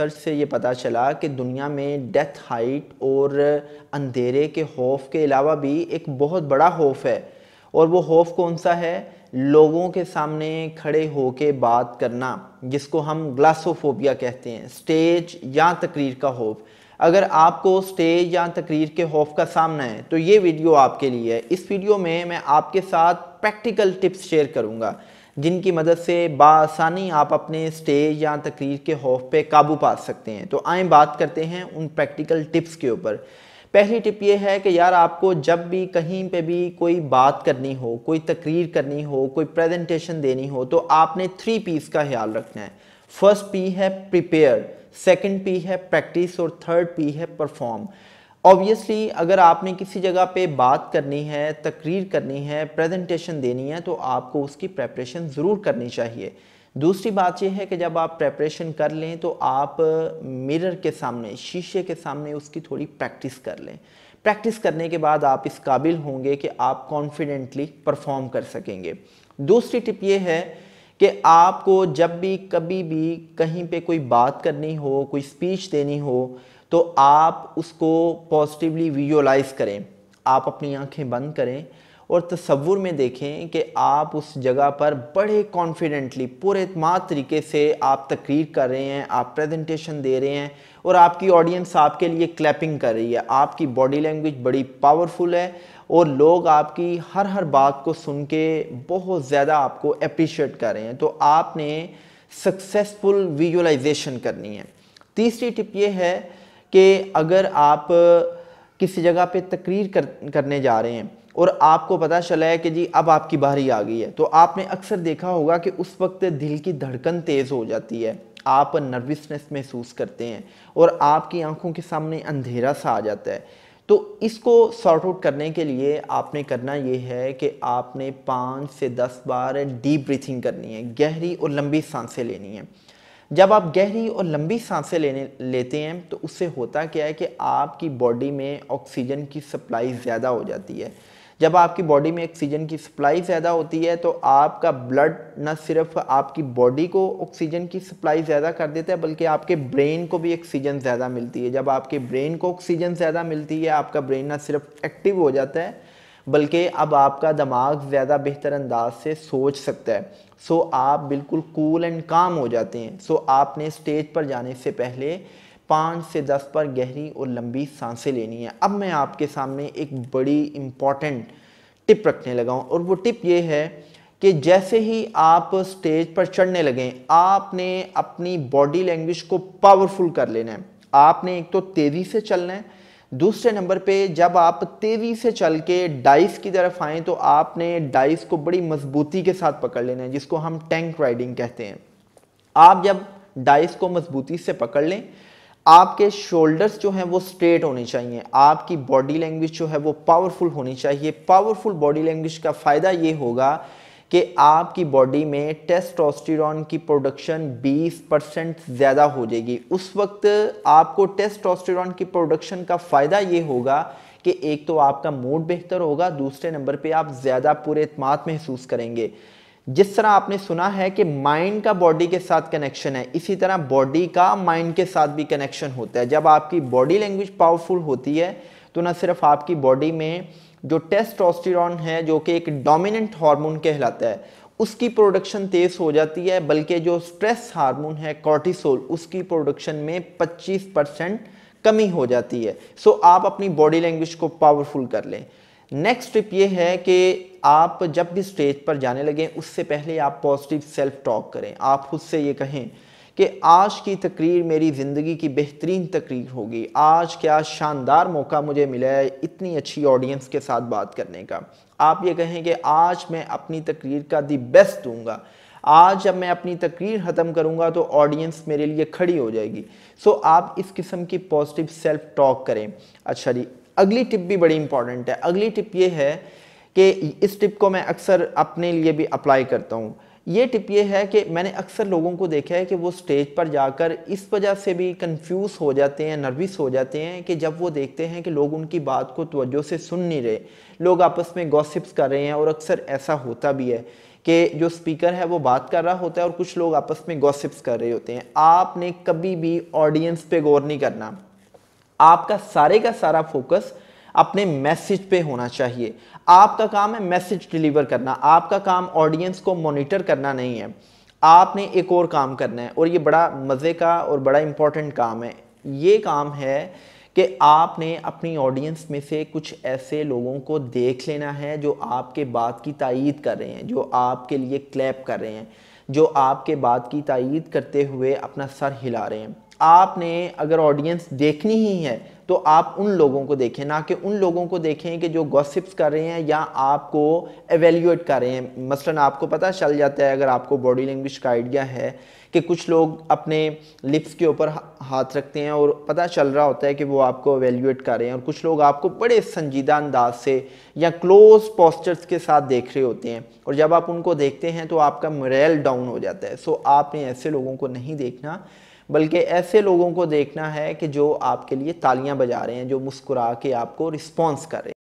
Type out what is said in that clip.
research से ये पता चला कि दुनिया में डेथ हाइट और अंधेरे के खौफ के अलावा भी एक बहुत बड़ा खौफ है और वो खौफ कौन सा है लोगों के सामने खड़े के बात करना जिसको हम ग्लासोफोबिया कहते हैं स्टेज या तकरीर का खौफ अगर आपको स्टेज या तकरीर के खौफ का सामना है तो ये वीडियो आपके लिए है इस वीडियो में मैं आपके साथ प्रैक्टिकल टिप्स शेयर करूँगा जिनकी मदद से बासानी आप अपने स्टेज या तकरीर के खौफ पे काबू पा सकते हैं तो आए बात करते हैं उन प्रैक्टिकल टिप्स के ऊपर पहली टिप ये है कि यार आपको जब भी कहीं पे भी कोई बात करनी हो कोई तकरीर करनी हो कोई प्रेजेंटेशन देनी हो तो आपने थ्री पीस का ख्याल रखना है फर्स्ट पी है प्रिपेयर सेकेंड पी है प्रैक्टिस और थर्ड पी है परफॉर्म ऑब्वियसली अगर आपने किसी जगह पे बात करनी है तकरीर करनी है प्रेजेंटेशन देनी है तो आपको उसकी प्रेपरेशन ज़रूर करनी चाहिए दूसरी बात यह है कि जब आप प्रेपरेशन कर लें तो आप मिरर के सामने शीशे के सामने उसकी थोड़ी प्रैक्टिस कर लें प्रैक्टिस करने के बाद आप इस काबिल होंगे कि आप कॉन्फिडेंटली परफॉर्म कर सकेंगे दूसरी टिप ये है कि आपको जब भी कभी भी कहीं पे कोई बात करनी हो कोई स्पीच देनी हो तो आप उसको पॉजिटिवली विजुअलाइज करें आप अपनी आंखें बंद करें और तस्वुर में देखें कि आप उस जगह पर बड़े कॉन्फिडेंटली पूरे माँ तरीके से आप तकरीर कर रहे हैं आप प्रेजेंटेशन दे रहे हैं और आपकी ऑडियंस आपके लिए क्लैपिंग कर रही है आपकी बॉडी लैंग्वेज बड़ी पावरफुल है और लोग आपकी हर हर बात को सुन के बहुत ज़्यादा आपको अप्रिशिएट कर रहे हैं तो आपने सक्सेसफुल विजुलाइजेशन करनी है तीसरी टिप ये है कि अगर आप किसी जगह पे तकरीर कर, करने जा रहे हैं और आपको पता चला है कि जी अब आपकी बारी आ गई है तो आपने अक्सर देखा होगा कि उस वक्त दिल की धड़कन तेज़ हो जाती है आप नर्वसनेस महसूस करते हैं और आपकी आंखों के सामने अंधेरा सा आ जाता है तो इसको सॉर्ट आउट करने के लिए आपने करना ये है कि आपने पाँच से दस बार डीप ब्रीथिंग करनी है गहरी और लंबी सांसें लेनी है जब आप गहरी और लंबी सांसें लेने लेते हैं तो उससे होता क्या है कि आपकी बॉडी में ऑक्सीजन की सप्लाई ज़्यादा हो जाती है जब आपकी बॉडी में ऑक्सीजन की सप्लाई ज़्यादा होती है तो आपका ब्लड न सिर्फ आपकी बॉडी को ऑक्सीजन की सप्लाई ज़्यादा कर देता है बल्कि आपके ब्रेन को भी ऑक्सीजन ज़्यादा मिलती है जब आपके ब्रेन को ऑक्सीजन ज़्यादा मिलती है आपका ब्रेन ना सिर्फ एक्टिव हो जाता है बल्कि अब आपका दिमाग ज़्यादा बेहतर अंदाज से सोच सकता है सो आप बिल्कुल कूल एंड काम हो जाते हैं सो आपने स्टेज पर जाने से पहले पाँच से दस पर गहरी और लंबी सांसें लेनी है अब मैं आपके सामने एक बड़ी इम्पॉर्टेंट टिप रखने लगा हूँ और वो टिप ये है कि जैसे ही आप स्टेज पर चढ़ने लगें आपने अपनी बॉडी लैंग्वेज को पावरफुल कर लेना है आपने एक तो तेज़ी से चलना है दूसरे नंबर पे जब आप तेज़ी से चल के डाइस की तरफ आएँ तो आपने डाइस को बड़ी मजबूती के साथ पकड़ लेना है जिसको हम टैंक राइडिंग कहते हैं आप जब डाइस को मजबूती से पकड़ लें आपके शोल्डर्स जो हैं वो स्ट्रेट होने चाहिए आपकी बॉडी लैंग्वेज जो है वो पावरफुल होनी चाहिए पावरफुल बॉडी लैंग्वेज का फ़ायदा ये होगा कि आपकी बॉडी में टेस्टोस्टेरॉन की प्रोडक्शन 20 परसेंट ज़्यादा हो जाएगी उस वक्त आपको टेस्टोस्टेरॉन की प्रोडक्शन का फ़ायदा ये होगा कि एक तो आपका मूड बेहतर होगा दूसरे नंबर पे आप ज़्यादा पूरे इतमाद महसूस करेंगे जिस तरह आपने सुना है कि माइंड का बॉडी के साथ कनेक्शन है इसी तरह बॉडी का माइंड के साथ भी कनेक्शन होता है जब आपकी बॉडी लैंग्वेज पावरफुल होती है तो ना सिर्फ आपकी बॉडी में जो टेस्टोस्टेरॉन है जो कि एक डोमिनेंट हार्मोन कहलाता है उसकी प्रोडक्शन तेज़ हो जाती है बल्कि जो स्ट्रेस हार्मोन है कॉर्टिसोल उसकी प्रोडक्शन में 25 परसेंट कमी हो जाती है सो so, आप अपनी बॉडी लैंग्वेज को पावरफुल कर लें नेक्स्ट टिप ये है कि आप जब भी स्टेज पर जाने लगें उससे पहले आप पॉजिटिव सेल्फ टॉक करें आप खुद से ये कहें कि आज की तकरीर मेरी ज़िंदगी की बेहतरीन तकरीर होगी आज क्या शानदार मौका मुझे मिला है इतनी अच्छी ऑडियंस के साथ बात करने का आप ये कहें कि आज मैं अपनी तकरीर का दी बेस्ट दूंगा आज जब मैं अपनी तकरीर ख़त्म करूंगा तो ऑडियंस मेरे लिए खड़ी हो जाएगी सो आप इस किस्म की पॉजिटिव सेल्फ टॉक करें अच्छा जी अगली टिप भी बड़ी इंपॉर्टेंट है अगली टिप ये है कि इस टिप को मैं अक्सर अपने लिए भी अप्लाई करता हूँ ये टिप ये है कि मैंने अक्सर लोगों को देखा है कि वो स्टेज पर जाकर इस वजह से भी कंफ्यूज हो जाते हैं नर्वस हो जाते हैं कि जब वो देखते हैं कि लोग उनकी बात को तवज्जो से सुन नहीं रहे लोग आपस में गॉसिप्स कर रहे हैं और अक्सर ऐसा होता भी है कि जो स्पीकर है वो बात कर रहा होता है और कुछ लोग आपस में गॉसिप्स कर रहे होते हैं आपने कभी भी ऑडियंस पे गौर नहीं करना आपका सारे का सारा फोकस अपने मैसेज पे होना चाहिए आपका काम है मैसेज डिलीवर करना आपका काम ऑडियंस को मॉनिटर करना नहीं है आपने एक और काम करना है और ये बड़ा मज़े का और बड़ा इम्पॉर्टेंट काम है ये काम है कि आपने अपनी ऑडियंस में से कुछ ऐसे लोगों को देख लेना है जो आपके बात की तइद कर रहे हैं जो आपके लिए क्लैप कर रहे हैं जो आपके बात की तइद करते हुए अपना सर हिला रहे हैं आपने अगर ऑडियंस देखनी ही है तो आप उन लोगों को देखें ना कि उन लोगों को देखें कि जो गॉसिप्स कर रहे हैं या आपको एवेल्यूएट कर रहे हैं मसलन आपको पता चल जाता है अगर आपको बॉडी लैंग्वेज का आइडिया है कि कुछ लोग अपने लिप्स के ऊपर हाथ रखते हैं और पता चल रहा होता है कि वो आपको एवेल्यूएट कर रहे हैं और कुछ लोग आपको बड़े संजीदा अंदाज से या क्लोज पोस्टर्स के साथ देख रहे होते हैं और जब आप उनको देखते हैं तो आपका मरेल डाउन हो जाता है सो आपने ऐसे लोगों को नहीं देखना बल्कि ऐसे लोगों को देखना है कि जो आपके लिए तालियां बजा रहे हैं जो मुस्कुरा के आपको रिस्पॉन्स कर रहे हैं